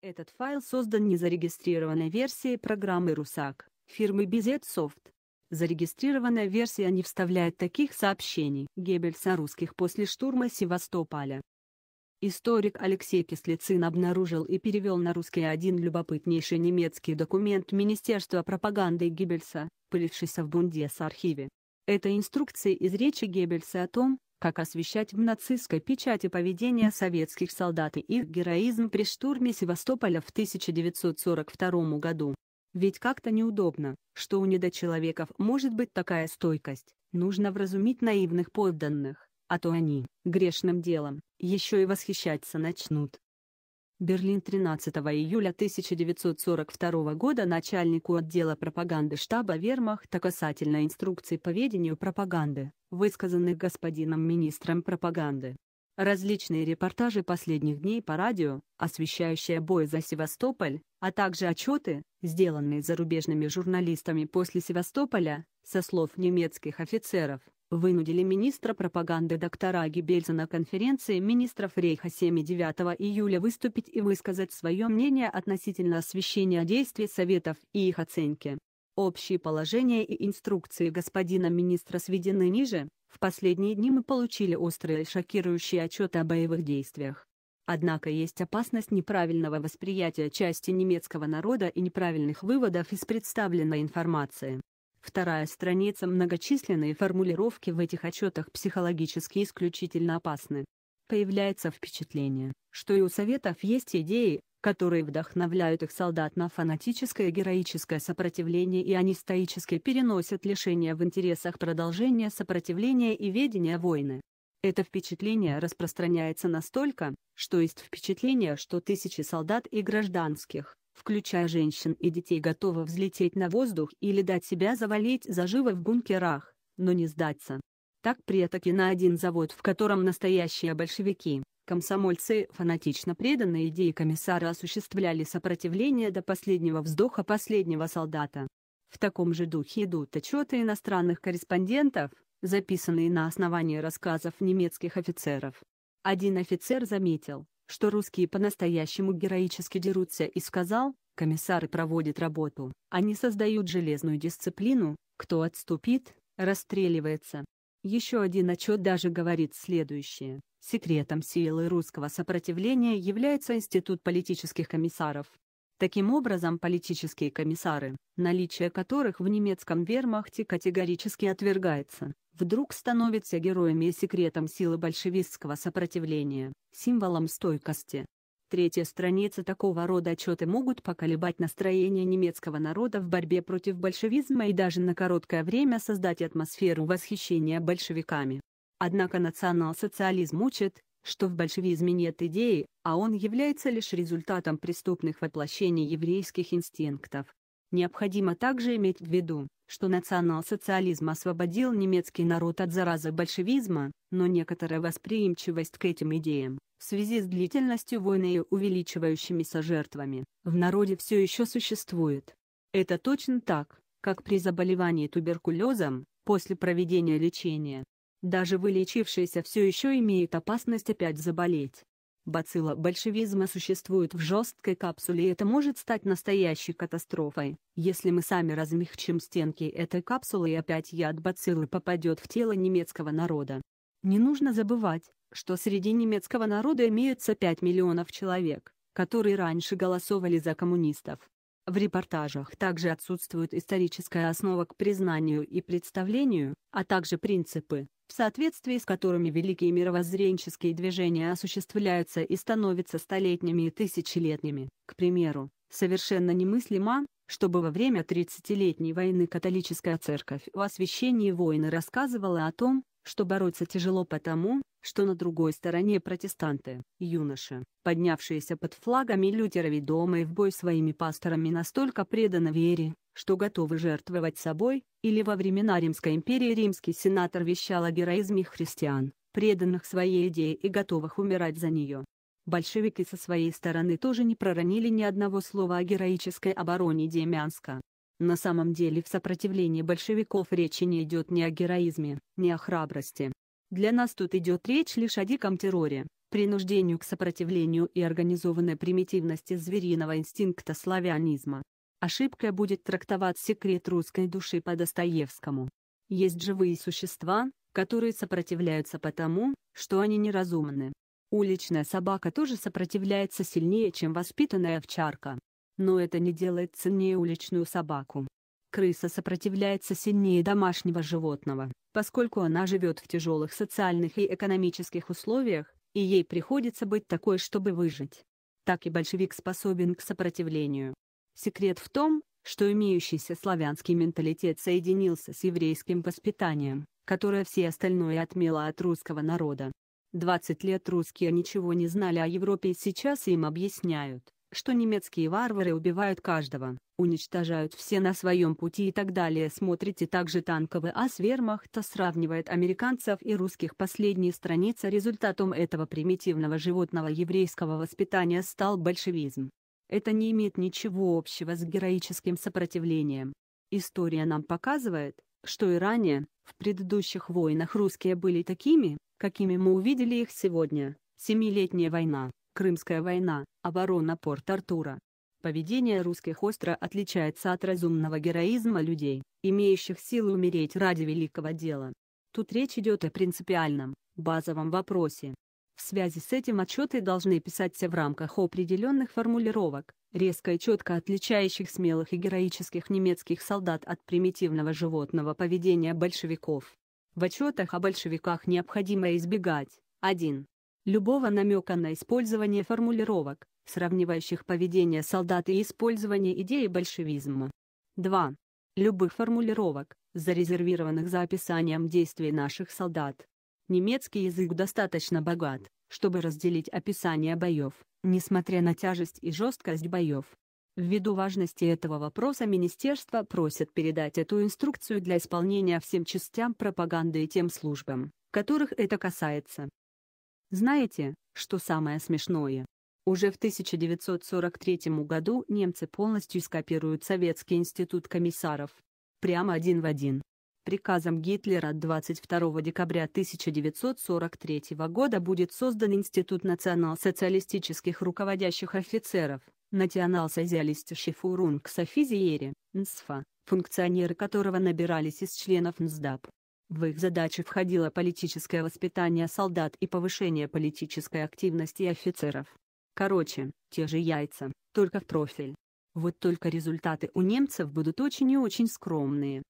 Этот файл создан незарегистрированной версией программы «Русак» фирмы BZ Soft. Зарегистрированная версия не вставляет таких сообщений Геббельса русских после штурма Севастополя. Историк Алексей Кислицын обнаружил и перевел на русский один любопытнейший немецкий документ Министерства пропаганды Геббельса, пылившийся в Бундес-архиве. Это инструкции из речи Геббельса о том, как освещать в нацистской печати поведение советских солдат и их героизм при штурме Севастополя в 1942 году. Ведь как-то неудобно, что у недочеловеков может быть такая стойкость, нужно вразумить наивных подданных, а то они, грешным делом, еще и восхищаться начнут. Берлин 13 июля 1942 года начальнику отдела пропаганды штаба Вермахта касательно инструкций по ведению пропаганды, высказанных господином министром пропаганды. Различные репортажи последних дней по радио, освещающие бой за Севастополь, а также отчеты, сделанные зарубежными журналистами после Севастополя, со слов немецких офицеров, вынудили министра пропаганды доктора Гибельса на конференции министров Рейха 7-9 июля выступить и высказать свое мнение относительно освещения действий Советов и их оценки. Общие положения и инструкции господина министра сведены ниже, в последние дни мы получили острые и шокирующие отчеты о боевых действиях. Однако есть опасность неправильного восприятия части немецкого народа и неправильных выводов из представленной информации. Вторая страница многочисленные формулировки в этих отчетах психологически исключительно опасны. Появляется впечатление, что и у Советов есть идеи, которые вдохновляют их солдат на фанатическое героическое сопротивление и они стоически переносят лишения в интересах продолжения сопротивления и ведения войны. Это впечатление распространяется настолько, что есть впечатление, что тысячи солдат и гражданских, включая женщин и детей, готова взлететь на воздух или дать себя завалить заживо в бункерах, но не сдаться. Так притоки на один завод, в котором настоящие большевики, комсомольцы, фанатично преданные идеи комиссара осуществляли сопротивление до последнего вздоха последнего солдата. В таком же духе идут отчеты иностранных корреспондентов, записанные на основании рассказов немецких офицеров. Один офицер заметил, что русские по-настоящему героически дерутся и сказал, комиссары проводят работу, они создают железную дисциплину, кто отступит, расстреливается. Еще один отчет даже говорит следующее. Секретом силы русского сопротивления является институт политических комиссаров, Таким образом, политические комиссары, наличие которых в немецком вермахте категорически отвергается, вдруг становятся героями и секретом силы большевистского сопротивления, символом стойкости. Третья страница такого рода отчеты могут поколебать настроение немецкого народа в борьбе против большевизма и даже на короткое время создать атмосферу восхищения большевиками. Однако национал-социализм учит, что в большевизме нет идеи, а он является лишь результатом преступных воплощений еврейских инстинктов. Необходимо также иметь в виду, что национал-социализм освободил немецкий народ от заразы большевизма, но некоторая восприимчивость к этим идеям, в связи с длительностью войны и увеличивающимися жертвами, в народе все еще существует. Это точно так, как при заболевании туберкулезом, после проведения лечения, даже вылечившиеся все еще имеют опасность опять заболеть. Бацилла большевизма существует в жесткой капсуле и это может стать настоящей катастрофой, если мы сами размягчим стенки этой капсулы и опять яд бациллы попадет в тело немецкого народа. Не нужно забывать, что среди немецкого народа имеются 5 миллионов человек, которые раньше голосовали за коммунистов. В репортажах также отсутствует историческая основа к признанию и представлению, а также принципы, в соответствии с которыми великие мировоззренческие движения осуществляются и становятся столетними и тысячелетними. К примеру, совершенно немыслимо, чтобы во время 30-летней войны католическая церковь в освящении войны рассказывала о том, что бороться тяжело потому, что на другой стороне протестанты, юноши, поднявшиеся под флагами Лютера ведомые в бой своими пасторами настолько преданы вере, что готовы жертвовать собой, или во времена Римской империи римский сенатор вещал о героизме христиан, преданных своей идее и готовых умирать за нее. Большевики со своей стороны тоже не проронили ни одного слова о героической обороне Демянска, на самом деле в сопротивлении большевиков речи не идет ни о героизме, ни о храбрости. Для нас тут идет речь лишь о диком терроре, принуждению к сопротивлению и организованной примитивности звериного инстинкта славянизма. Ошибкой будет трактовать секрет русской души по Достоевскому. Есть живые существа, которые сопротивляются потому, что они неразумны. Уличная собака тоже сопротивляется сильнее, чем воспитанная овчарка но это не делает ценнее уличную собаку. Крыса сопротивляется сильнее домашнего животного, поскольку она живет в тяжелых социальных и экономических условиях, и ей приходится быть такой, чтобы выжить. Так и большевик способен к сопротивлению. Секрет в том, что имеющийся славянский менталитет соединился с еврейским воспитанием, которое все остальное отмело от русского народа. 20 лет русские ничего не знали о Европе и сейчас им объясняют, что немецкие варвары убивают каждого, уничтожают все на своем пути и так далее. Смотрите также танковый ас вермахта сравнивает американцев и русских. Последняя страница результатом этого примитивного животного еврейского воспитания стал большевизм. Это не имеет ничего общего с героическим сопротивлением. История нам показывает, что и ранее, в предыдущих войнах русские были такими, какими мы увидели их сегодня, Семилетняя война. Крымская война, оборона Порт-Артура. Поведение русских остро отличается от разумного героизма людей, имеющих силы умереть ради великого дела. Тут речь идет о принципиальном, базовом вопросе. В связи с этим отчеты должны писаться в рамках определенных формулировок, резко и четко отличающих смелых и героических немецких солдат от примитивного животного поведения большевиков. В отчетах о большевиках необходимо избегать 1 любого намека на использование формулировок, сравнивающих поведение солдат и использование идеи большевизма. 2. Любых формулировок, зарезервированных за описанием действий наших солдат. Немецкий язык достаточно богат, чтобы разделить описание боев, несмотря на тяжесть и жесткость боев. Ввиду важности этого вопроса министерство просит передать эту инструкцию для исполнения всем частям пропаганды и тем службам, которых это касается. Знаете, что самое смешное? Уже в 1943 году немцы полностью скопируют Советский институт комиссаров. Прямо один в один. Приказом Гитлера от 22 декабря 1943 года будет создан Институт национал-социалистических руководящих офицеров, национал-социалистический фурунг Софизиери, НСФА, функционеры которого набирались из членов НСДАП. В их задачи входило политическое воспитание солдат и повышение политической активности офицеров. Короче, те же яйца, только в профиль. Вот только результаты у немцев будут очень и очень скромные,